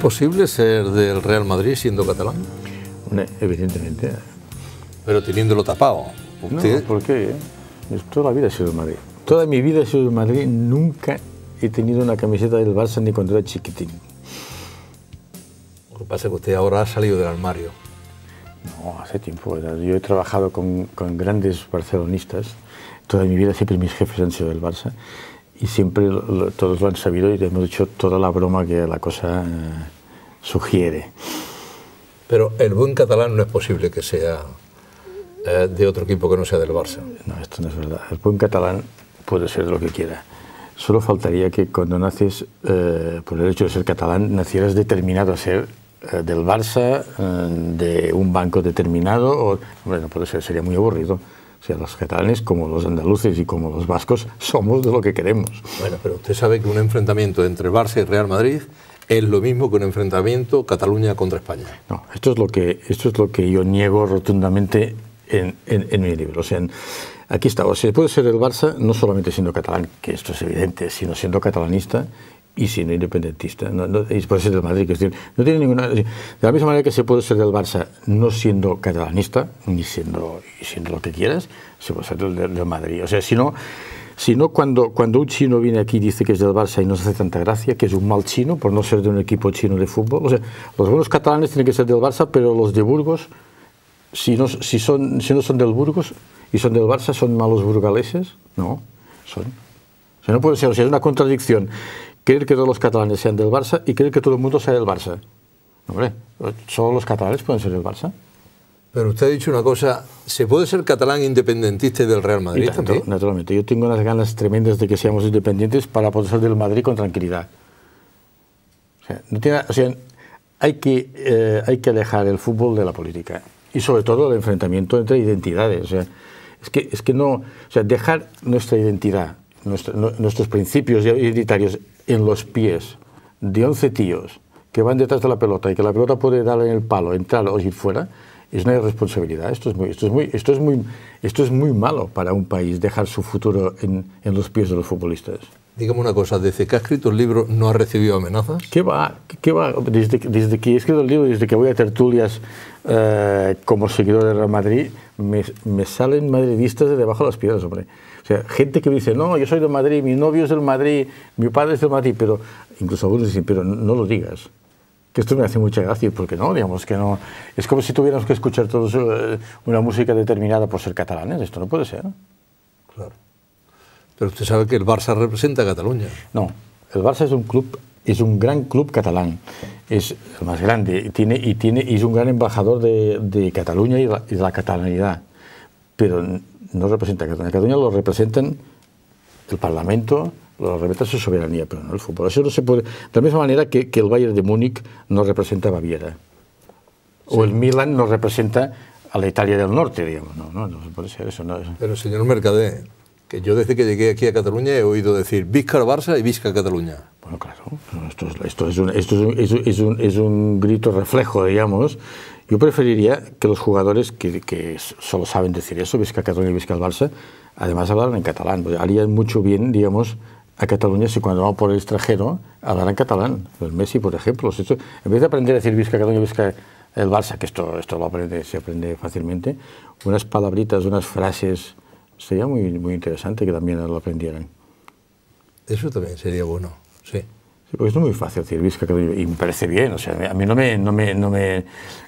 posible ser del Real Madrid siendo catalán? Evidentemente. Pero teniéndolo tapado. ¿por qué? Eh? Toda la vida he sido del Madrid. Toda mi vida he sido del Madrid. Nunca he tenido una camiseta del Barça ni cuando era chiquitín. Lo que pasa es que usted ahora ha salido del armario. No, hace tiempo. Yo he trabajado con, grandes barcelonistas. Toda mi vida siempre mis jefes han sido del Barça y siempre todos lo han sabido y hemos hecho toda la broma que la cosa... Eh, sugiere. Pero el buen catalán no es posible que sea eh, de otro equipo que no sea del Barça. No, esto no es verdad. El buen catalán puede ser de lo que quiera. Solo faltaría que cuando naces, eh, por el hecho de ser catalán, nacieras determinado a ser eh, del Barça, de un banco determinado, o, bueno, puede ser, sería muy aburrido. O sea, los catalanes, como los andaluces y como los vascos, somos de lo que queremos. Bueno, pero usted sabe que un enfrentamiento entre Barça y Real Madrid es lo mismo que un enfrentamiento Cataluña contra España. No, esto es lo que, esto es lo que yo niego rotundamente en, en, mi libro. O sea, aquí está, Se puede ser el Barça no solamente siendo catalán, que esto es evidente, sino siendo catalanista y siendo independentista. No, se puede ser del Madrid, es decir, no tiene ninguna... De la misma manera que se puede ser del Barça no siendo catalanista, ni siendo, siendo lo que quieras, se puede ser del, Madrid. O sea, si no sino cuando, cuando un chino viene aquí y dice que es del Barça y se hace tanta gracia, que es un mal chino por no ser de un equipo chino de fútbol. O sea, los buenos catalanes tienen que ser del Barça, pero los de Burgos, si no, si son, si no son del Burgos y son del Barça, ¿son malos burgaleses? No, son. O sea, no puede ser, o sea, es una contradicción creer que todos los catalanes sean del Barça y creer que todo el mundo sea del Barça. Hombre, solo los catalanes pueden ser del Barça. Pero usted ha dicho una cosa, ¿se puede ser catalán independentista del Real Madrid Naturalmente, yo tengo unas ganas tremendas de que seamos independientes para poder ser del Madrid con tranquilidad. O sea, hay, que, eh, hay que alejar el fútbol de la política y sobre todo el enfrentamiento entre identidades. es que, es que no, o sea, dejar nuestra identidad, nuestros principios identitarios en los pies de 11 tíos que van detrás de la pelota y que la pelota puede dar en el palo, entrar o ir fuera, es una irresponsabilidad. Esto es muy, esto es muy, esto es muy, esto es muy malo para un país dejar su futuro en, los pies de los futbolistas. Dígame una cosa, desde que ha escrito el libro no ha recibido amenazas. ¿Qué va? ¿Qué va? Desde, que he escrito el libro, desde que voy a tertulias eh, como seguidor de Real Madrid, me, salen madridistas de debajo de las piedras, hombre. O sea, gente que me dice, no, yo soy de Madrid, mi novio es del Madrid, mi padre es del Madrid, pero incluso algunos dicen, pero no lo digas que esto me hace mucha gracia, porque no, digamos que no. Es como si tuviéramos que escuchar todos eh, una música determinada por ser catalanes, esto no puede ser. Claro. Pero usted sabe que el Barça representa a Cataluña. No, el Barça es un club, es un gran club catalán, es el más grande, y tiene, y tiene, y es un gran embajador de, Cataluña y de la, catalanidad. Pero no representa a Cataluña. Cataluña lo representan el Parlamento, lo reventa a su soberanía, pero no el fútbol. Eso no se puede. De la misma manera que, el Bayern de Múnich no representa a Baviera. O el Milan no representa a la Italia del Norte, digamos. No, no, no puede ser eso. Pero, señor Mercadé, que yo desde que llegué aquí a Cataluña he oído decir al Barça y Vizca Cataluña. Bueno, claro, esto, es, un, esto es, un, es, un, es, un, grito reflejo, digamos. Yo preferiría que los jugadores que, que solo saben decir eso, Vizca Cataluña y Vizca Barça, además hablaran en catalán. Pues harían mucho bien, digamos, a Cataluña si cuando vamos por el extranjero hablarán catalán. El pues Messi, por ejemplo. esto, en vez de aprender a decir Vizca Cataluña, Vizca el Barça, que esto, esto lo aprende, se aprende fácilmente, unas palabritas, unas frases, sería muy, muy interesante que también lo aprendieran. Eso también sería bueno, sí. porque es muy fácil decir Vizca Cataluña y me parece bien, o sea, a mí no me, no me, no me,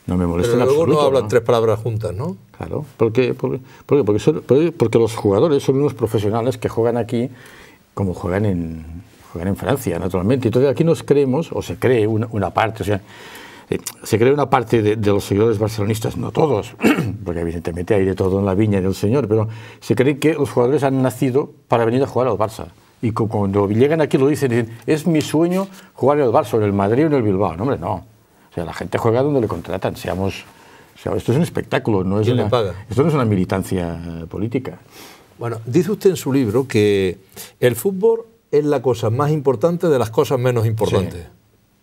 no me molesta Pero luego no hablan tres palabras juntas, ¿no? Claro, porque, porque, porque, porque los jugadores son unos profesionales que juegan aquí como juegan en, juegan en Francia, naturalmente. Entonces aquí nos creemos, o se cree una, parte, o sea, eh, se cree una parte de, los seguidores barcelonistas, no todos, porque evidentemente hay de todo en la viña del Señor, pero se cree que los jugadores han nacido para venir a jugar al Barça. Y cuando llegan aquí lo dicen, dicen, es mi sueño jugar en el Barça, en el Madrid o en el Bilbao. No, hombre, no. O sea, la gente juega donde le contratan, seamos... O sea, esto es un espectáculo, no es, una, esto no es una militancia política. Bueno, dice usted en su libro que el fútbol es la cosa más importante de las cosas menos importantes.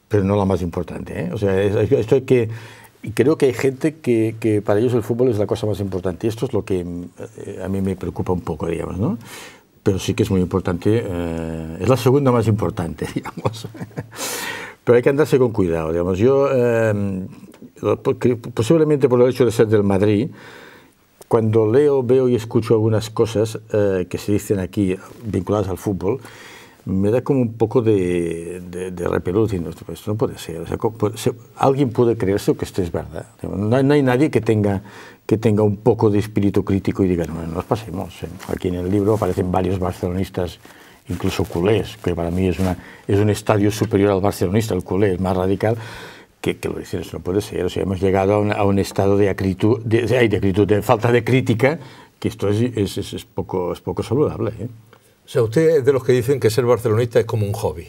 pero no la más importante. ¿eh? O sea, esto que. Creo que hay gente que, que, para ellos el fútbol es la cosa más importante. Y esto es lo que eh, a mí me preocupa un poco, digamos, ¿no? Pero sí que es muy importante. Eh, es la segunda más importante, digamos. pero hay que andarse con cuidado, digamos. Yo, eh, posiblemente por el hecho de ser del Madrid, cuando leo, veo y escucho algunas cosas eh, que se dicen aquí vinculadas al fútbol, me da como un poco de, de, repelús esto no puede ser. alguien puede creerse que esto es verdad. No, hay nadie que tenga, que tenga un poco de espíritu crítico y diga, no, nos pasemos. Aquí en el libro aparecen varios barcelonistas, incluso culés, que para mí es, una, es un estadio superior al barcelonista, el culé es más radical, que, lo dicen, eso no puede ser. O sea, hemos llegado a un, estado de acritud, de, de, acritud, de falta de crítica, que esto es, es, poco, es poco saludable. ¿eh? O sea, usted es de los que dicen que ser barcelonista es como un hobby.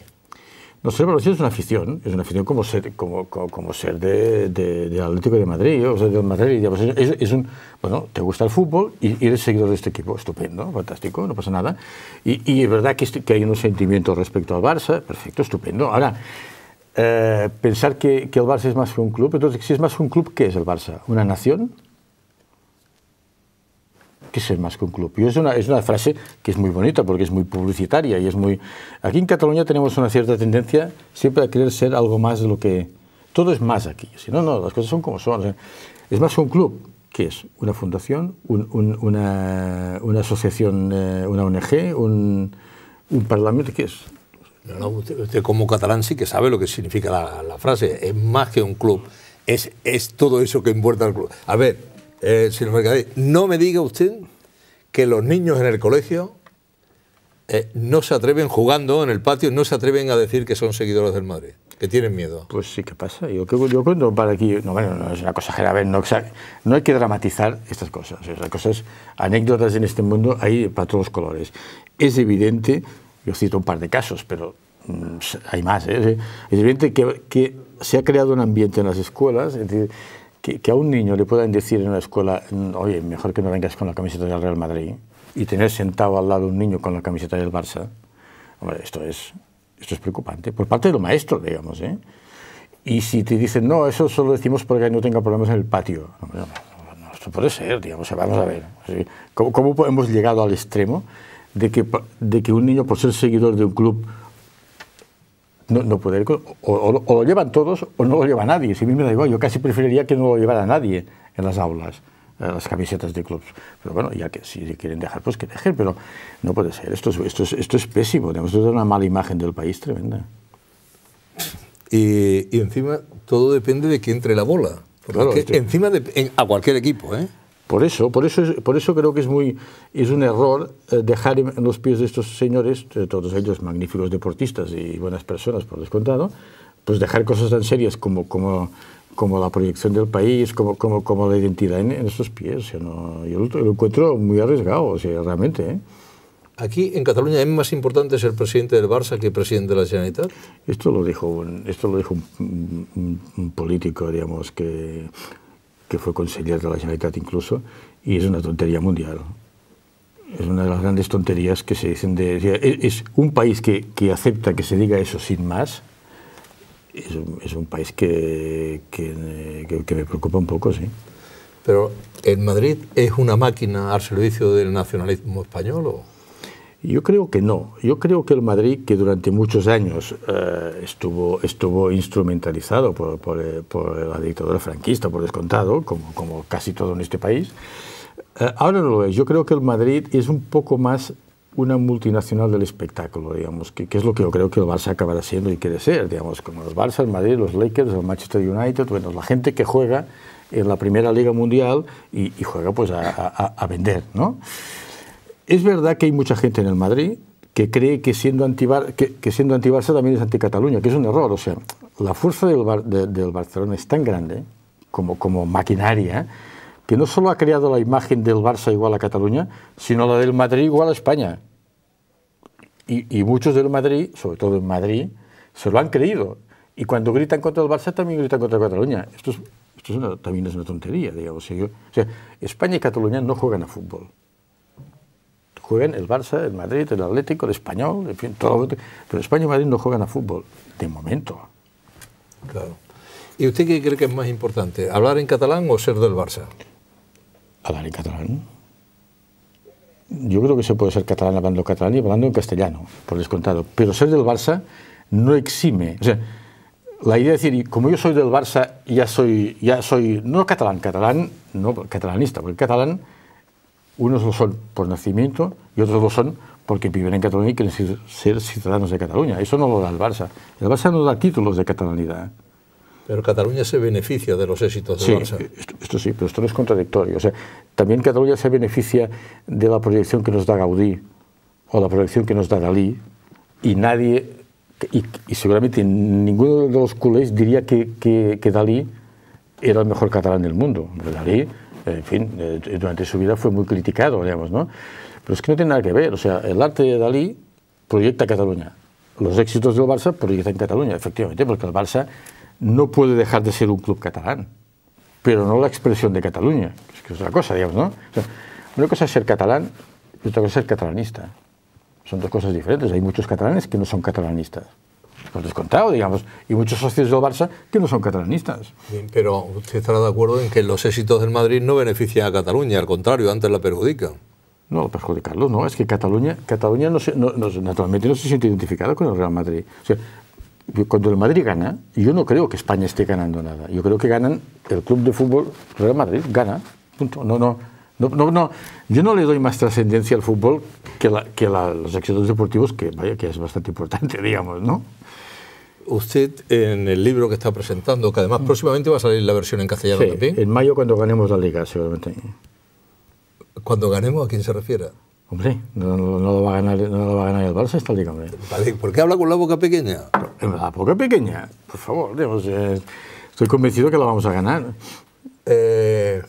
No, ser barcelonista es una afición, es una afición como ser, como, como, ser de, de, Atlético de Madrid, o Madrid. Es, es, un, bueno, te gusta el fútbol y, eres seguidor de este equipo, estupendo, fantástico, no pasa nada. Y, es verdad que, este, que hay un sentimiento respecto al Barça, perfecto, estupendo. Ahora, eh, pensar que, el Barça es más que un club. Entonces, si es más que un club, ¿qué es el Barça? ¿Una nación? ¿Qué es más que un club? Y es una, es una frase que es muy bonita porque es muy publicitaria y es muy... Aquí en Cataluña tenemos una cierta tendencia siempre a querer ser algo más de lo que... Todo es más aquí. Si no, no, las cosas son como son. es eh. más que un club. ¿Qué es? ¿Una fundación? una, una, asociación? Eh, ¿Una ONG? Un, ¿Un parlamento? ¿Qué es? usted, como catalán sí que sabe lo que significa la, frase. Es más que un club. Es, es todo eso que importa al club. A ver, eh, señor Mercader, no me diga usted que los niños en el colegio eh, no se atreven jugando en el patio, no se atreven a decir que son seguidores del Madrid, que tienen miedo. Pues sí, ¿qué pasa? Yo, yo para aquí, no, bueno, no es una cosa grave. no, no, hay que dramatizar estas cosas, las cosas, anécdotas en este mundo hay para todos los colores. Es evidente yo cito un par de casos, pero mm, hay más. ¿eh? Es evidente que, se ha creado un ambiente en las escuelas, que, a un niño le puedan decir en la escuela, mm, oye, mejor que no vengas con la camiseta del Real Madrid, y tener sentado al lado un niño con la camiseta del Barça, esto es, esto es preocupante, por parte de los maestros, digamos. ¿eh? Y si te dicen, no, eso solo decimos porque no tenga problemas en el patio. no, esto puede ser, digamos, vamos a ver. ¿Cómo, ¿Cómo hemos llegado al extremo? de que, de que un niño, por ser seguidor de un club, no, no puede ir o, lo llevan todos o no lo lleva nadie. Si mí me da yo casi preferiría que no lo llevara nadie en las aulas eh, las camisetas de clubs. Pero bueno, ya que si quieren dejar, pues que dejen, pero no puede ser. Esto es, esto es, esto es pésimo. una mala imagen del país tremenda. Y, y encima todo depende de que entre la bola. encima de, a cualquier equipo, ¿eh? Por eso, por eso, por eso creo que es muy es un error eh, dejar en los pies de estos señores, todos ellos magníficos deportistas y buenas personas por descontado, pues dejar cosas tan serias como como como la proyección del país, como, como, como la identidad en, en pies. yo lo, encuentro muy arriesgado, realmente. ¿eh? Aquí en Cataluña es más importante ser presidente del Barça que presidente de la Generalitat. Esto lo dijo esto lo dijo un, un político, digamos que que fue conseller de la Generalitat incluso, y es una tontería mundial. Es una de las grandes tonterías que se dicen de... Es un país que, acepta que se diga eso sin más, es un, país que, que me preocupa un poco, sí. Pero en Madrid es una máquina al servicio del nacionalismo español o... Yo creo que no. Yo creo que el Madrid, que durante muchos años eh, estuvo, estuvo instrumentalizado eh, por, la dictadura franquista, por descontado, como, como casi todo en este país, eh, ahora no lo es. Yo creo que el Madrid es un poco más una multinacional del espectáculo, digamos, que, es lo que yo creo que el Barça acabará siendo y quiere ser, digamos, como los Barça, el Madrid, los Lakers, el Manchester United, bueno, la gente que juega en la primera liga mundial y, juega pues a, a vender, ¿no? es verdad que hay mucha gente en el Madrid que cree que siendo anti que, siendo antibarça también es anti Cataluña, que es un error. O sea, la fuerza del, del Barcelona es tan grande como, como maquinaria que no solo ha creado la imagen del Barça igual a Cataluña, sino la del Madrid igual a España. Y, muchos del Madrid, sobre todo en Madrid, se lo han creído. Y cuando gritan contra el Barça también gritan contra Cataluña. Esto, también es una tontería, digamos. O sea, España y Cataluña no juegan a fútbol juegan el Barça, el Madrid, el Atlético, el Español, en fin, todo. Pero España y Madrid no juegan a fútbol, de momento. Claro. ¿Y usted qué cree que es más importante, hablar en catalán o ser del Barça? Hablar en catalán. Yo creo que se puede ser catalán hablando catalán y hablando en castellano, por descontado. Pero ser del Barça no exime. O sea, la idea de decir, como yo soy del Barça, ya soy, ya soy, no catalán, catalán, no catalanista, porque catalán unos lo son por nacimiento y otros lo son porque viven en Cataluña y quieren ser ciudadanos de Cataluña. Eso no lo da el Barça. El Barça no da títulos de catalanidad. ¿eh? Pero Cataluña se beneficia de los éxitos del Barça. Esto, esto, sí, pero esto no es contradictorio. O sea, también Cataluña se beneficia de la proyección que nos da Gaudí o la proyección que nos da Dalí y nadie, y, seguramente ninguno de los culés diría que, que, que Dalí era el mejor catalán del mundo. Dalí en fin, eh, durante su vida fue muy criticado, digamos, ¿no? Pero es que no tiene nada que ver, o sea, el arte de Dalí proyecta Cataluña, los éxitos del Barça proyectan Cataluña, efectivamente, porque el Barça no puede dejar de ser un club catalán, pero no la expresión de Cataluña, que es otra cosa, digamos, ¿no? una cosa es ser catalán y otra cosa es ser catalanista. Son dos cosas diferentes. Hay muchos catalanes que no son catalanistas por pues descontado, digamos, y muchos socios del Barça que no son catalanistas. pero usted estará de acuerdo en que los éxitos del Madrid no benefician a Cataluña, al contrario, antes la perjudican. No, perjudicarlo no, es que Cataluña, Cataluña no, naturalmente no se siente identificada con el Real Madrid. O sea, cuando el Madrid gana, yo no creo que España esté ganando nada. Yo creo que ganan el club de fútbol Real Madrid gana. Punto. No, no, no, no, no. Yo no le doy más trascendencia al fútbol que, la, que los éxitos deportivos, que vaya, que es bastante importante, digamos, ¿no? usted en el libro que está presentando, que además mm. próximamente va a salir la versión en castellano también. En mayo cuando ganemos la liga, seguramente. Cuando ganemos, ¿a quién se refiere? Hombre, no, lo va a ganar, el Barça esta liga, hombre. ¿por qué habla con la boca pequeña? La boca pequeña, por favor, digamos, eh, estoy convencido que la vamos a ganar. Eh,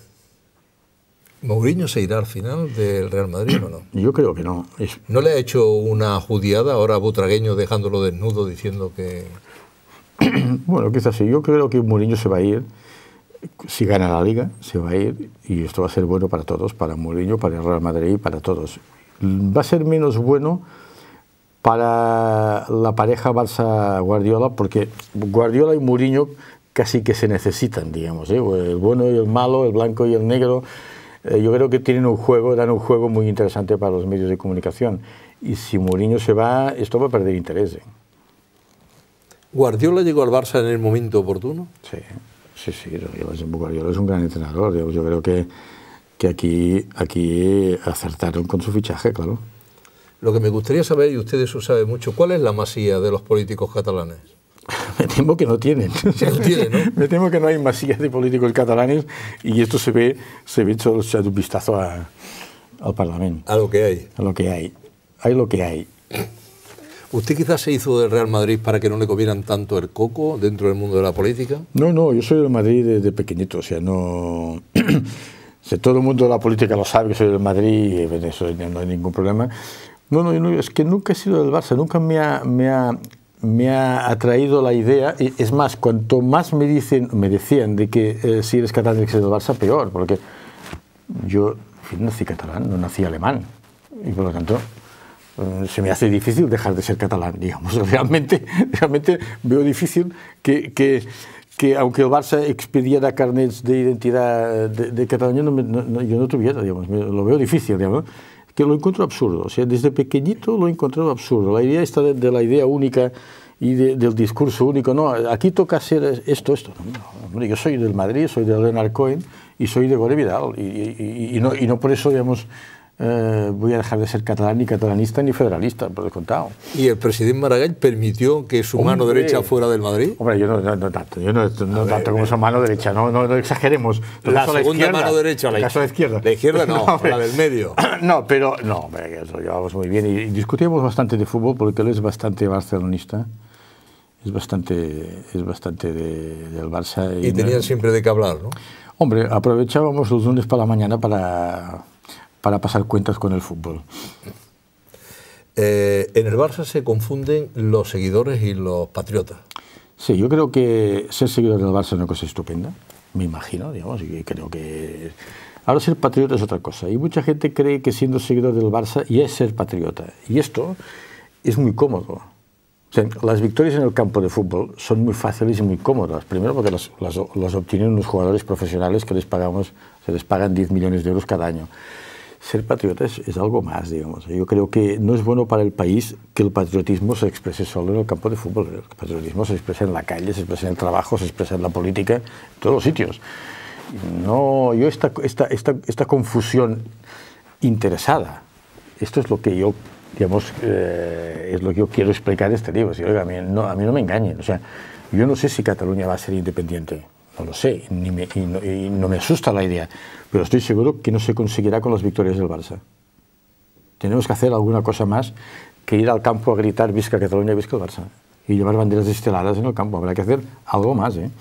¿Mourinho se irá al final del Real Madrid o no? Yo creo que no. ¿No le ha hecho una judiada ahora a Butragueño dejándolo desnudo diciendo que... bueno, quizás sí. Yo creo que Mourinho se va a ir. Si gana la Liga, se va a ir. Y esto va a ser bueno para todos, para Mourinho, para el Real Madrid, para todos. Va a ser menos bueno para la pareja Barça-Guardiola, porque Guardiola y Mourinho casi que se necesitan, digamos. ¿eh? Pues el bueno y el malo, el blanco y el negro. Eh, yo creo que tienen un juego, dan un juego muy interesante para los medios de comunicación. Y si Mourinho se va, esto va a perder interés. ¿eh? ¿Guardiola llegó al Barça en el momento oportuno? Sí, sí, sí. Guardiola es un gran entrenador. Yo, creo que, que aquí, aquí acertaron con su fichaje, claro. Lo que me gustaría saber, y ustedes eso sabe mucho, ¿cuál es la masía de los políticos catalanes? Me temo que no tienen. Me temo que no hay masía de políticos catalanes y esto se ve, se ve hecho se un vistazo al Parlamento. A lo que hay. A lo que hay. Hay lo que hay. ¿Usted quizás se hizo del Real Madrid para que no le comieran tanto el coco dentro del mundo de la política? No, no, yo soy del Madrid desde pequeñito, o sea, no... si todo el mundo de la política lo sabe que soy del Madrid, en eso no hay ningún problema. No, no, es que nunca he sido del Barça, nunca me ha, me ha, me ha atraído la idea. Es más, cuanto más me, dicen, me decían de que eh, si eres catalán y que eres del Barça, peor, porque yo nací catalán, no nací alemán. Y por lo tanto, Mm, se me hace difícil dejar de ser catalán, digamos. Realmente, realmente veo difícil que, que, que aunque el Barça expediera carnets de identidad de, de no, yo no tuviera, digamos, lo veo difícil, digamos. Que lo encuentro absurdo, o sea, desde pequeñito lo he encontrado absurdo. La idea esta de, la idea única y del discurso único. No, aquí toca ser esto, esto. yo soy del Madrid, soy de Leonard Cohen y soy de Gore Vidal. Y, y, no, y no por eso, digamos, eh, voy a dejar de ser catalán, ni catalanista, ni federalista, por contado ¿Y el presidente Maragall permitió que su mano derecha fuera del Madrid? Hombre, yo no, no, tanto, yo no, no tanto como eh. su mano derecha, no, no, exageremos. la segunda la mano derecha, la, izquierda. La izquierda no, la del medio. No, pero no, hombre, eso lo llevamos muy bien y, discutíamos bastante de fútbol porque él es bastante barcelonista es bastante, es bastante de, del Barça. Y, tenían siempre de qué hablar, ¿no? Hombre, aprovechábamos los lunes para la mañana para, para pasar cuentas con el fútbol. Eh, en el Barça se confunden los seguidores y los patriotas. Sí, yo creo que ser seguidor del Barça es una cosa estupenda, me imagino, digamos, y creo que... Ahora ser patriota es otra cosa, y mucha gente cree que siendo seguidor del Barça ya es ser patriota, y esto es muy cómodo. las victorias en el campo de fútbol son muy fáciles y muy cómodas. Primero porque las, obtienen los jugadores profesionales que les pagamos, se les pagan 10 millones de euros cada año ser patriota es, algo más, digamos. Yo creo que no es bueno para el país que el patriotismo se exprese solo en el campo de fútbol. El patriotismo se expresa en la calle, se expresa en el trabajo, se expresa en la política, en todos los sitios. No, yo esta, esta, esta, confusión interesada, esto es lo que yo digamos, eh, es lo que yo quiero explicar este libro. a mí, no, a mí no me engañen. O sea, yo no sé si Cataluña va a ser independiente. No lo sé, ni me, y, no, me asusta la idea, pero estoy seguro que no se conseguirá con las victorias del Barça. Tenemos que hacer alguna cosa más que ir al campo a gritar Visca Cataluña, Visca el Barça. Y llevar banderas desteladas en el campo. Habrá que hacer algo más. ¿eh?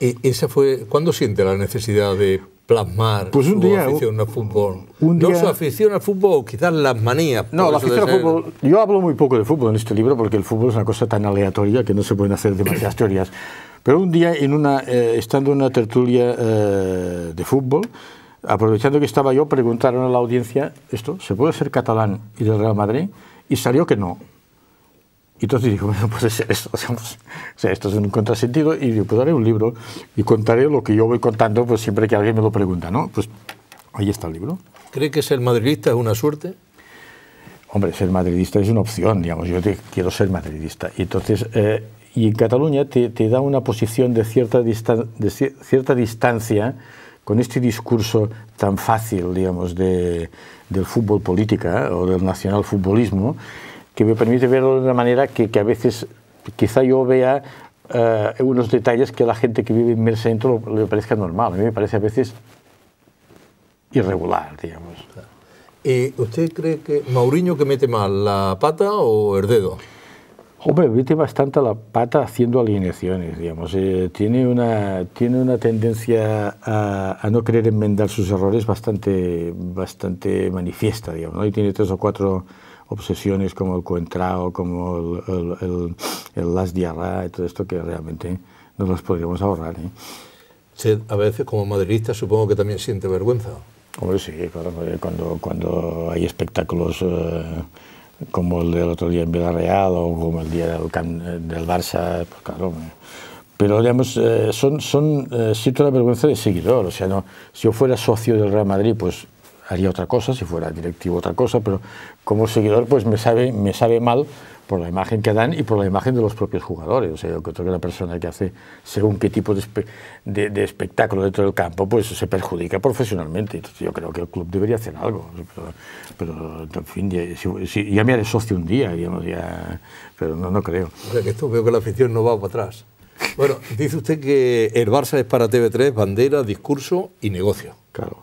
E, esa fue, ¿Cuándo siente la necesidad de plasmar pues un su afición al fútbol? Un no su afición al fútbol, quizás las manías. No, la afición al fútbol. Yo hablo muy poco de fútbol en este libro porque el fútbol es una cosa tan aleatoria que no se pueden hacer demasiadas teorías. Pero un día, en una, eh, estando en una tertulia eh, de fútbol, aprovechando que estaba yo, preguntaron a la audiencia esto, ¿se puede ser catalán y del Real Madrid? Y salió que no. Y entonces dije, bueno, puede ser esto. Pues, o sea, esto es un contrasentido. Y yo pues haré un libro y contaré lo que yo voy contando pues siempre que alguien me lo pregunta, ¿no? Pues ahí está el libro. ¿Cree que ser madridista es una suerte? Hombre, ser madridista es una opción, digamos. Yo quiero ser madridista. Y entonces... Eh, y en Cataluña te, da una posición de cierta, de cierta distancia con este discurso tan fácil, digamos, del fútbol política ¿eh? o del nacional que me permite verlo de una manera que, a veces quizá yo vea eh, unos detalles que a la gente que vive en centro le parezca normal. A mí me parece a veces irregular, digamos. ¿Y eh, usted cree que Mauriño que mete mal la pata o el dedo? Hombre, vete bastante la pata haciendo alineaciones, digamos. Eh, tiene, una, tiene una tendencia a, no querer enmendar sus errores bastante, bastante manifiesta, digamos. Y tiene tres o cuatro obsesiones como el Coentrao, como el, Las Diarra, y todo esto que realmente no nos podríamos ahorrar. ¿eh? a veces, como madridista, supongo que también siente vergüenza. Hombre, sí, claro, cuando, cuando hay espectáculos... Eh, como el del otro día en Villarreal o como el día del, eh, del Barça, pues claro. Eh. Pero digamos, eh, son, son, siento la vergüenza de seguidor, o sea, no, si yo fuera socio del Real Madrid, pues haría otra cosa, si fuera directivo otra cosa, pero como seguidor pues me sabe, me sabe mal por la imagen que dan y por la imagen de los propios jugadores. O sea, yo que la persona que hace según qué tipo de, espectáculo dentro del campo, pues se perjudica profesionalmente. Entonces, yo creo que el club debería hacer algo. Pero, en fin, ya, si, ya, me haré un día, digamos, ya, pero no, no creo. O sea, que esto veo que la afición no va para atrás. Bueno, dice usted que el Barça es para TV3 bandera, discurso y negocio. Claro.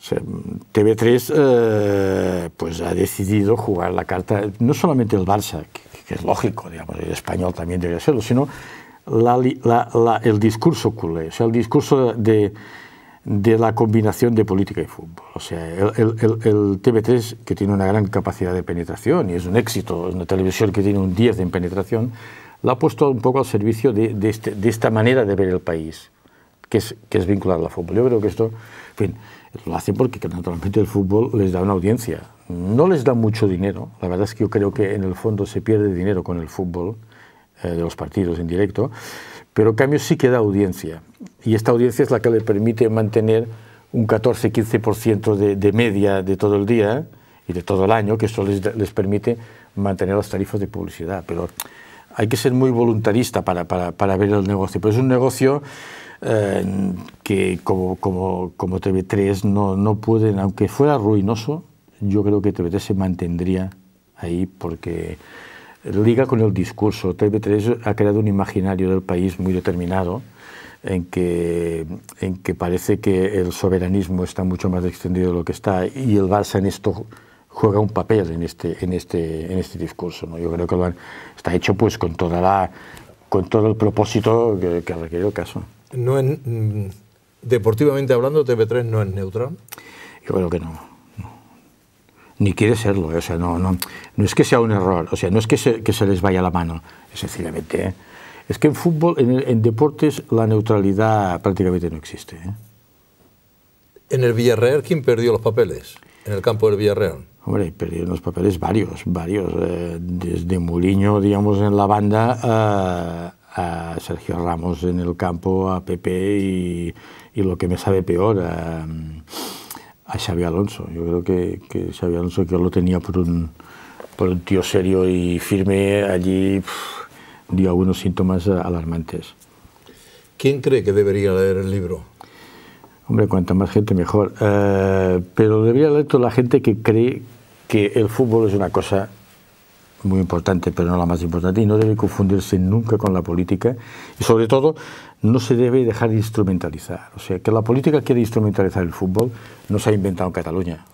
TV3 eh, pues ha decidido jugar la carta, no solamente el Barça, que, es lógico, digamos, el español también debería serlo, sino el discurso culé, sea, el discurso de, la combinación de política y fútbol. O sea, el, TV3, que tiene una gran capacidad de penetración y es un éxito, es una televisión que tiene un 10 en penetración, la ha puesto un poco al servicio este, de, esta manera de ver el país, que es, que es vincular al fútbol. Yo creo que esto, en fin, lo hacen porque naturalmente el fútbol les da una audiencia. No les da mucho dinero. La verdad es que yo creo que en el fondo se pierde dinero con el fútbol eh, de los partidos en directo. Pero en cambio sí que da audiencia. Y esta audiencia es la que le permite mantener un 14-15% de, de media de todo el día y de todo el año, que eso les, permite mantener las tarifas de publicidad. Pero hay que ser muy voluntarista para, para ver el negocio. Pero es un negocio eh, que como, como, como TV3 no, no pueden, aunque fuera ruinoso, yo creo que TV3 se mantendría ahí porque liga con el discurso. TV3 ha creado un imaginario del país muy determinado en que, en que parece que el soberanismo está mucho más extendido de lo que está y el Barça en esto juega un papel en este, en este, en este discurso. ¿no? Yo creo que lo han, está hecho pues con toda la con todo el propósito que, requiere el caso. No mm, deportivamente hablando, TV3 no es neutral. Yo creo que no. Ni quiere serlo, eh, o sea, no, no, no es que sea un error, o sea, no es que se, que se les vaya la mano, sencillamente. Eh, es que en fútbol, en, deportes, la neutralidad prácticamente no existe. Eh. En el Villarreal, ¿quién perdió los papeles? En el campo del Villarreal. Hombre, perdí unos papeles varios, varios, eh, desde Muriño, digamos, en la banda, eh, a, Sergio Ramos en el campo, a Pepe y, lo que me sabe peor, a, a Xavi Alonso. Yo creo que, que Xavi Alonso, que lo tenía por un, tío serio y firme, allí dio algunos síntomas alarmantes. ¿Quién cree que debería leer el libro? Hombre, cuanta más gente mejor. Eh, pero debería leer la gente que cree que el fútbol es una cosa muy importante, pero no la más importante, y no debe confundirse nunca con la política, y sobre todo no se debe dejar de instrumentalizar. O sea, que la política quiere instrumentalizar el fútbol no se ha inventado en Cataluña,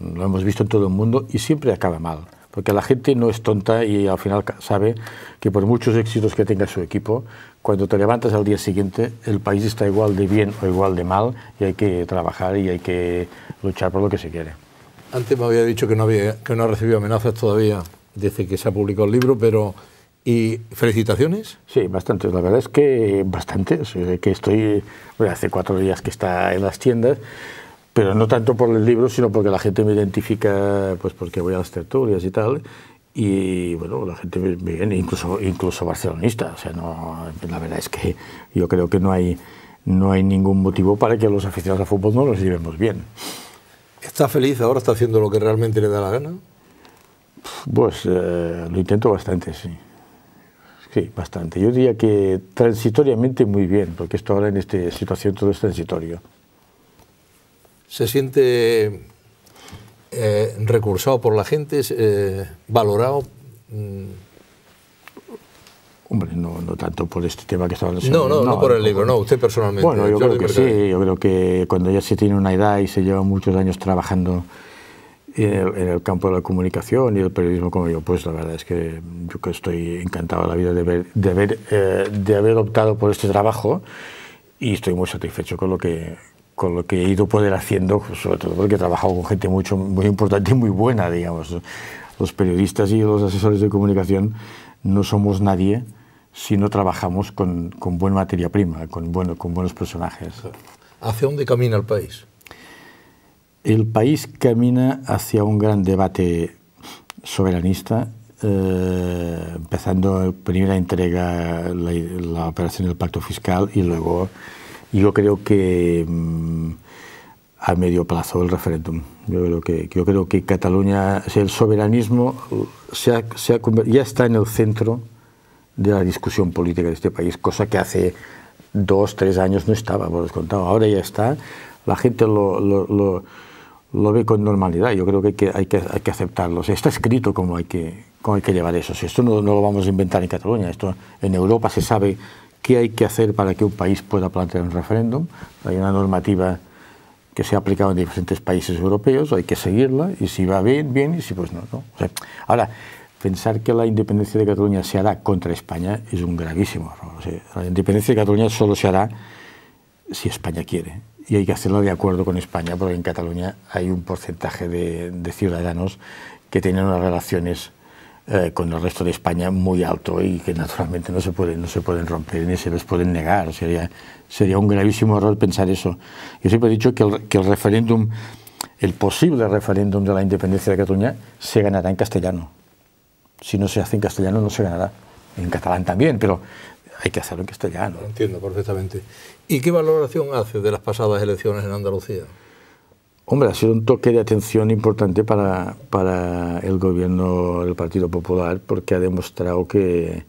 lo hemos visto en todo el mundo y siempre acaba mal, porque la gente no es tonta y al final sabe que por muchos éxitos que tenga su equipo, cuando te levantas al día siguiente, el país está igual de bien o igual de mal y hay que trabajar y hay que luchar por lo que se quiere. Antes me había dicho que no, había, que no ha recibido amenazas todavía desde que se ha publicado el libro, pero ¿Y felicitaciones? Sí, bastantes. La verdad es que bastantes. Eh, que estoy hace cuatro días que está en las tiendas, pero no tanto por el libro, sino porque la gente me identifica, pues porque voy a las tertulias y tal. Y bueno, la gente me viene, incluso, incluso barcelonista. O sea, no, la verdad es que yo creo que no hay, no hay ningún motivo para que los aficionados al fútbol no los llevemos bien. ¿Está feliz ahora? ¿Está haciendo lo que realmente le da la gana? Pues eh, lo intento bastante, sí. Sí, bastante. Yo diría que transitoriamente muy bien, porque esto ahora en esta situación todo es transitorio. ¿Se siente eh, recursado por la gente, eh, valorado? Mm. Hombre, no, tanto por este tema que estaba No, no, no, no por el libro, no, usted personalmente. Bueno, yo creo que sí, yo creo que cuando ya se tiene una edad y se lleva muchos años trabajando en el, campo de la comunicación y el periodismo como yo, pues la verdad es que yo que estoy encantado de la vida de haber, eh, de haber, optado por este trabajo y estoy muy satisfecho con lo que, con lo que he ido poder haciendo, sobre todo porque he trabajado con gente mucho, muy importante y muy buena, digamos. Los periodistas y los asesores de comunicación no somos nadie si no trabajamos con, con buena materia prima, con, bueno, con buenos personajes. ¿Hacia dónde camina el país? El país camina hacia un gran debate soberanista, eh, empezando primera entrega la, la, operación del pacto fiscal y luego yo creo que mm, a medio plazo el referéndum. Yo creo que, yo creo que Cataluña, el soberanismo ya está en el centro de la discusión política de este país, cosa que hace dos, tres años no estaba, por descontado. Ahora ya está. La gente lo, lo, lo, ve con normalidad. Yo creo que hay que, hay que, hay que aceptarlo. está escrito cómo hay que, cómo hay que llevar eso. esto no, lo vamos a inventar en Cataluña. Esto en Europa se sabe qué hay que hacer para que un país pueda plantear un referéndum. Hay una normativa que se ha aplicado en diferentes países europeos, hay que seguirla y si va bien, bien y si pues no, no. ahora, pensar que la independencia de Cataluña se hará contra España es un gravísimo error. la independencia de Cataluña solo se hará si España quiere. Y hay que hacerlo de acuerdo con España, porque en Cataluña hay un porcentaje de, ciudadanos que tienen unas relaciones eh, con el resto de España muy alto y que naturalmente no se pueden, no se pueden romper ni se les pueden negar. Sería, sería un gravísimo error pensar eso. Yo siempre he dicho que que el referéndum, el posible referéndum de la independencia de Cataluña, se ganará en castellano si no se hace en castellano, no se ganará. En catalán también, pero hay que hacerlo en castellano. Lo entiendo perfectamente. ¿Y qué valoración hace de las pasadas elecciones en Andalucía? Hombre, ha sido un toque de atención importante para, para el gobierno del Partido Popular porque ha demostrado que,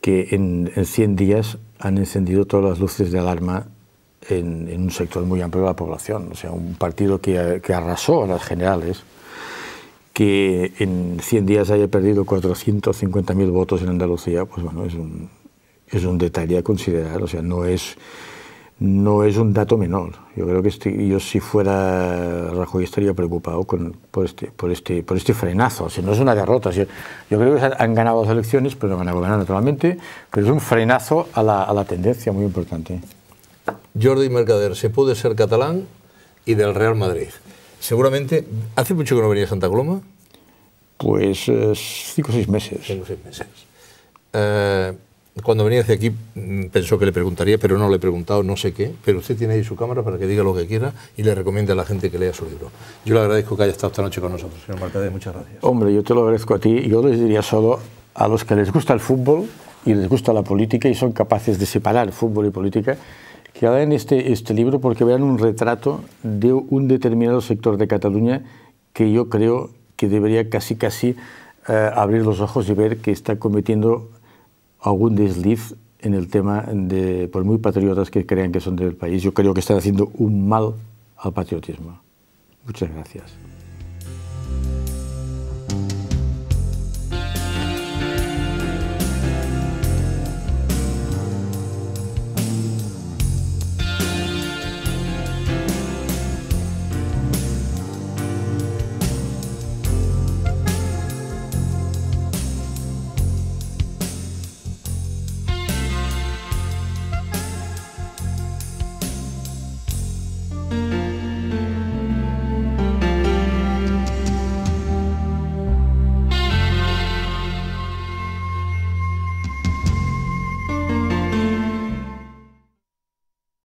que en, 100 días han encendido todas las luces de alarma en, en, un sector muy amplio de la población. O sea, un partido que, que arrasó a las generales, que en 100 días haya perdido 450.000 votos en Andalucía, pues bueno, es un, es un detalle a considerar, o sea, no es, no es un dato menor. Yo creo que este, yo si fuera Rajoy estaría preocupado con, por, este, por, este, por este frenazo, o sea, no es una derrota. yo creo que han ganado las elecciones, pero no van a gobernar naturalmente, pero es un frenazo a la, a la tendencia muy importante. Jordi Mercader, ¿se puede ser catalán y del Real Madrid? seguramente, ¿hace mucho que no venía a Santa Coloma? Pues eh, cinco o seis meses. seis eh, cuando venía hacia aquí mm, pensó que le preguntaría, pero no le he preguntado, no sé qué, pero usted tiene ahí su cámara para que diga lo que quiera y le recomiende a la gente que lea su libro. Yo le agradezco que haya estado esta noche con nosotros, señor Marcadez, muchas gracias. Hombre, yo te lo agradezco a ti, yo les diría solo a los que les gusta el fútbol y les gusta la política y son capaces de separar fútbol y política, que hagan este, este libro porque vean un retrato de un determinado sector de Cataluña que yo creo que debería casi casi eh, abrir los ojos y ver que está cometiendo algún desliz en el tema de, por muy patriotas que crean que son del país, yo creo que están haciendo un mal al patriotismo. Muchas gracias.